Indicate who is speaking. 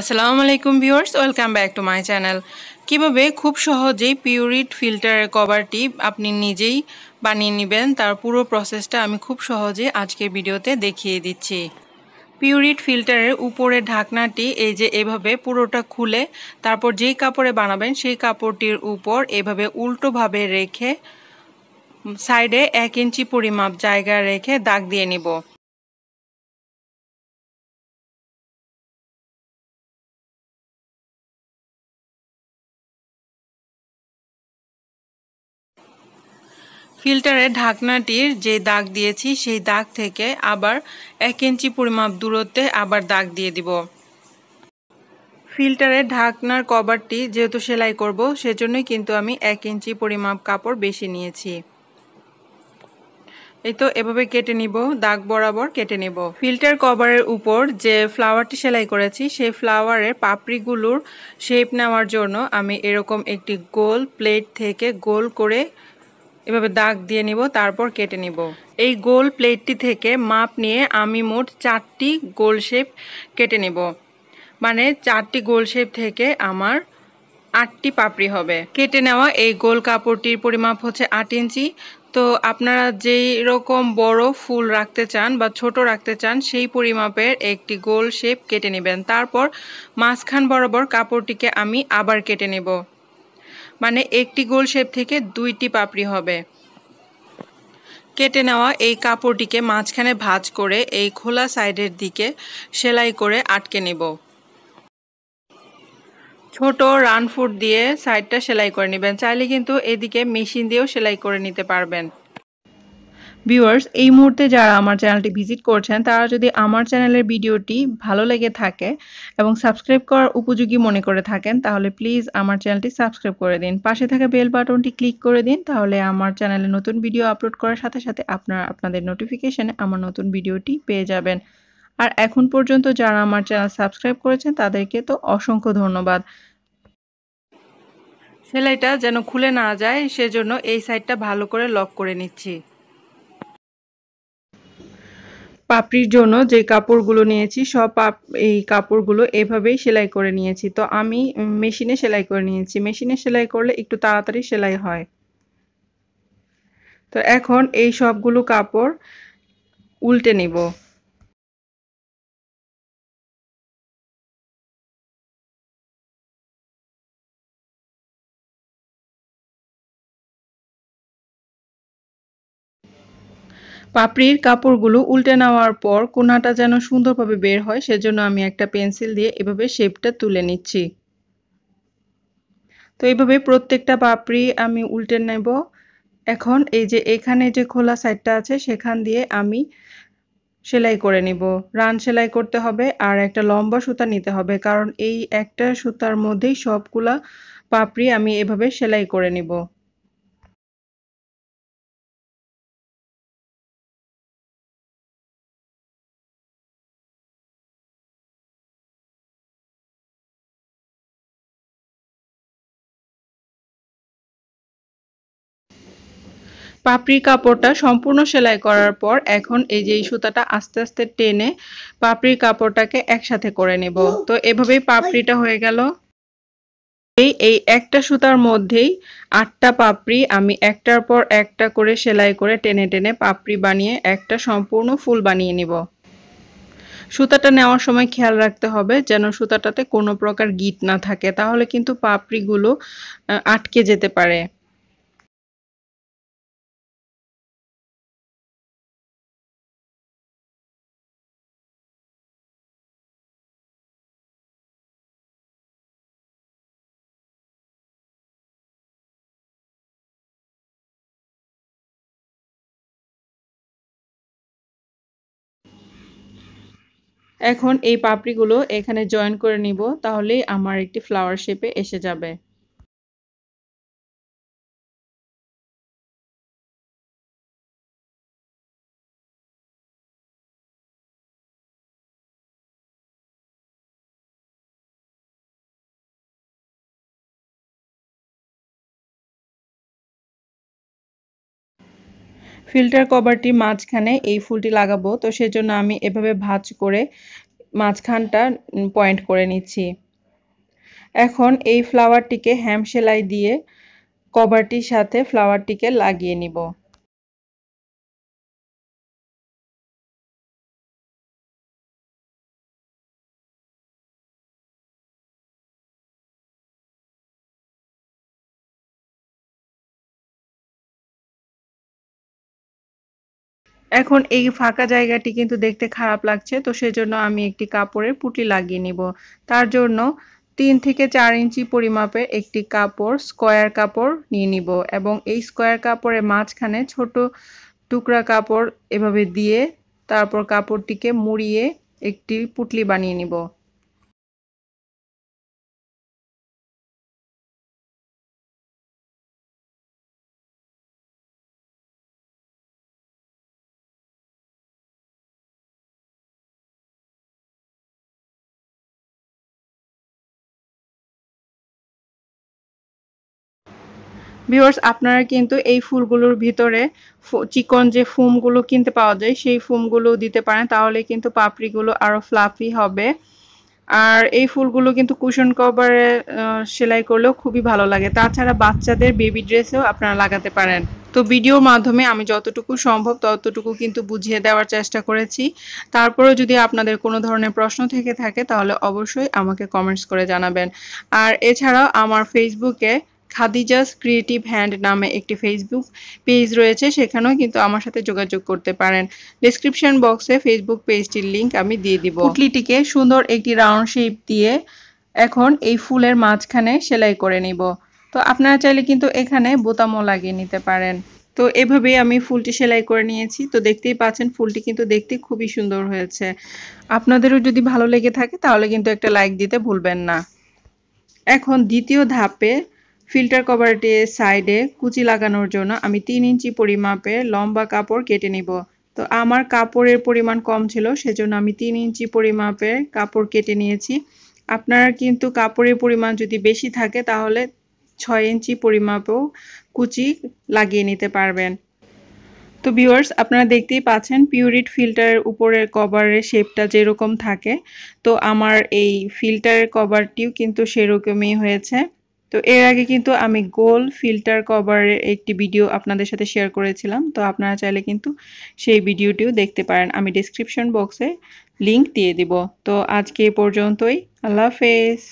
Speaker 1: আসসালামু আলাইকুম viewers welcome back to my channel কীভাবে খুব সহজেই পিউরিট ফিল্টারের কভারটি আপনি নিজেই বানিয়ে নেবেন তার পুরো প্রসেসটা আমি খুব সহজে আজকের ভিডিওতে দেখিয়ে দিচ্ছি পিউরিট ফিল্টারের উপরে ঢাকনাটি এই যে এভাবে পুরোটা খুলে তারপর যেই কাপড়ে বানাবেন সেই কাপড়টির উপর এভাবে উল্টোভাবে রেখে সাইডে এক ইঞ্চি পরিমাপ
Speaker 2: জায়গা রেখে দাগ দিয়ে নিব ফিল্টারে ঢাকনাটির যে দাগ
Speaker 1: দিয়েছি সেই দাগ থেকে আবার এক ইঞ্চি পরিমাপ দূরত্বে আবার দাগ দিয়ে দিব ফিল্টারে ঢাকনার কভারটি যেহেতু সেলাই করব সেজন্যই কিন্তু আমি এক ইঞ্চি পরিমাপ কাপড় বেশি নিয়েছি এই তো এভাবে কেটে নিব দাগ বরাবর কেটে নেব ফিল্টার কভারের উপর যে ফ্লাওয়ারটি সেলাই করেছি সেই ফ্লাওয়ারের পাপড়িগুলোর শেপ নেওয়ার জন্য আমি এরকম একটি গোল প্লেট থেকে গোল করে এভাবে দাগ দিয়ে নিব তারপর কেটে নিব এই গোল প্লেটটি থেকে মাপ নিয়ে আমি মোট চারটি গোল শেপ কেটে নেব মানে চারটি গোল শেপ থেকে আমার আটটি পাপড়ি হবে কেটে নেওয়া এই গোল কাপড়টির পরিমাপ হচ্ছে আট ইঞ্চি তো আপনারা যেই রকম বড় ফুল রাখতে চান বা ছোট রাখতে চান সেই পরিমাপের একটি গোল শেপ কেটে নেবেন তারপর মাঝখান বরাবর কাপড়টিকে আমি আবার কেটে নেব মানে একটি গোল শেপ থেকে দুইটি পাপড়ি হবে কেটে নেওয়া এই কাপড়টিকে মাঝখানে ভাঁজ করে এই খোলা সাইডের দিকে সেলাই করে আটকে নিব ছোট রান ফুট দিয়ে সাইডটা সেলাই করে নেবেন চাইলে কিন্তু এদিকে মেশিন দিয়েও সেলাই করে নিতে পারবেন ভিউয়ার্স এই মুহূর্তে যারা আমার চ্যানেলটি ভিজিট করছেন তারা যদি আমার চ্যানেলের ভিডিওটি ভালো লেগে থাকে এবং সাবস্ক্রাইব করার উপযোগী মনে করে থাকেন তাহলে প্লিজ আমার চ্যানেলটি সাবস্ক্রাইব করে দিন পাশে থাকা বেল বাটনটি ক্লিক করে দিন তাহলে আমার চ্যানেলে নতুন ভিডিও আপলোড করার সাথে সাথে আপনার আপনাদের নোটিফিকেশানে আমার নতুন ভিডিওটি পেয়ে যাবেন আর এখন পর্যন্ত যারা আমার চ্যানেল সাবস্ক্রাইব করেছেন তাদেরকে তো অসংখ্য ধন্যবাদ সেলাইটা যেন খুলে না যায় সেজন্য এই সাইডটা ভালো করে লক করে নিচ্ছি পাপড়ির জন্য যে কাপড়গুলো নিয়েছি সব পাপ এই কাপড়গুলো এভাবেই সেলাই করে নিয়েছি তো আমি মেশিনে সেলাই করে নিয়েছি মেশিনে সেলাই করলে একটু তাড়াতাড়ি সেলাই হয় তো এখন এই সবগুলো কাপড় উল্টে নেব পাপড়ির কাপড়গুলো উল্টে নেওয়ার পর কোনাটা যেন সুন্দরভাবে বের হয় সেজন্য আমি একটা পেন্সিল দিয়ে এভাবে শেপটা তুলে নিচ্ছি তো এইভাবে প্রত্যেকটা পাপড়ি আমি উল্টে নেব এখন এই যে এখানে যে খোলা সাইডটা আছে সেখান দিয়ে আমি সেলাই করে নিব রান সেলাই করতে হবে আর একটা লম্বা সুতা নিতে হবে কারণ এই একটা সুতার মধ্যেই সবগুলা পাপড়ি আমি এভাবে সেলাই
Speaker 2: করে নিব পাপড়ি কাপড়টা সম্পূর্ণ সেলাই করার
Speaker 1: পর এখন এই যে এই সুতাটা আস্তে আস্তে টেনে পাপড়ির কাপড়টাকে একসাথে করে নেব তো এভাবেই পাপড়িটা হয়ে গেল এই এই একটা সুতার মধ্যেই আটটা পাপড়ি আমি একটার পর একটা করে সেলাই করে টেনে টেনে পাপড়ি বানিয়ে একটা সম্পূর্ণ ফুল বানিয়ে নিব সুতাটা নেওয়ার সময় খেয়াল রাখতে হবে যেন সুতাটাতে কোনো প্রকার গিট না থাকে তাহলে কিন্তু পাপড়িগুলো আটকে যেতে
Speaker 2: পারে এখন এই পাপড়িগুলো এখানে জয়েন করে নিব তাহলেই আমার একটি ফ্লাওয়ার শেপে এসে যাবে ফিল্টার কভারটি মাঝখানে
Speaker 1: এই ফুলটি লাগাবো তো সেজন্য আমি এভাবে ভাঁজ করে মাঝখানটা পয়েন্ট করে নিচ্ছি এখন এই ফ্লাওয়ারটিকে হ্যাম সেলাই দিয়ে
Speaker 2: কভারটির সাথে ফ্লাওয়ারটিকে লাগিয়ে নিব এখন এই ফাঁকা জায়গাটি কিন্তু দেখতে খারাপ লাগছে তো সেজন্য আমি একটি কাপড়ের পুটি লাগিয়ে নিব
Speaker 1: তার জন্য তিন থেকে চার ইঞ্চি পরিমাপের একটি কাপড় স্কোয়ার কাপড় নিয়ে নিব এবং এই স্কোয়ার কাপড়ের মাঝখানে ছোট টুকরা কাপড়
Speaker 2: এভাবে দিয়ে তারপর কাপড়টিকে মুড়িয়ে একটি পুটলি বানিয়ে নিব ভিউয়ার্স আপনারা কিন্তু এই ফুলগুলোর ভিতরে চিকন যে ফোমগুলো কিনতে
Speaker 1: পাওয়া যায় সেই ফোমগুলো দিতে পারেন তাহলে কিন্তু পাপড়িগুলো আরও ফ্লাফি হবে আর এই ফুলগুলো কিন্তু কুশন কভারে সেলাই করলেও খুবই ভালো লাগে তাছাড়া বাচ্চাদের বেবি ড্রেসেও আপনারা লাগাতে পারেন তো ভিডিওর মাধ্যমে আমি যতটুকু সম্ভব ততটুকু কিন্তু বুঝিয়ে দেওয়ার চেষ্টা করেছি তারপরেও যদি আপনাদের কোনো ধরনের প্রশ্ন থেকে থাকে তাহলে অবশ্যই আমাকে কমেন্টস করে জানাবেন আর এছাড়াও আমার ফেসবুকে খাদিজাস ক্রিয়েটিভ হ্যান্ড নামে একটি ফেসবুক পেজ রয়েছে সেখানেও কিন্তু আমার সাথে যোগাযোগ করতে পারেন ডিসক্রিপশন বক্সে ফেসবুক পেজটির লিংক আমি দিয়ে দিব পুটলিটিকে সুন্দর একটি রাউন্ড শেপ দিয়ে এখন এই ফুলের মাঝখানে সেলাই করে নিব তো আপনারা চাইলে কিন্তু এখানে বোতামও লাগিয়ে নিতে পারেন তো এভাবেই আমি ফুলটি সেলাই করে নিয়েছি তো দেখতেই পাচ্ছেন ফুলটি কিন্তু দেখতে খুবই সুন্দর হয়েছে আপনাদেরও যদি ভালো লেগে থাকে তাহলে কিন্তু একটা লাইক দিতে ভুলবেন না এখন দ্বিতীয় ধাপে ফিল্টার কভারটি সাইডে কুচি লাগানোর জন্য আমি তিন ইঞ্চি পরিমাপে লম্বা কাপড় কেটে নিব তো আমার কাপড়ের পরিমাণ কম ছিল সেজন্য আমি তিন ইঞ্চি পরিমাপে কাপড় কেটে নিয়েছি আপনারা কিন্তু কাপড়ের পরিমাণ যদি বেশি থাকে তাহলে ছয় ইঞ্চি পরিমাপেও কুচি লাগিয়ে নিতে পারবেন তো ভিউয়ার্স আপনারা দেখতেই পাচ্ছেন পিউরিট ফিল্টারের উপরের কভারের শেপটা যেরকম থাকে তো আমার এই ফিল্টারের কভারটিও কিন্তু সেরকমই হয়েছে তো এর আগে কিন্তু আমি গোল ফিল্টার কভারের একটি ভিডিও আপনাদের সাথে শেয়ার করেছিলাম তো আপনারা চাইলে কিন্তু সেই ভিডিওটিও দেখতে পারেন আমি ডিসক্রিপশন বক্সে লিংক দিয়ে দিব তো আজকে এ পর্যন্তই আল্লাহ হাফেজ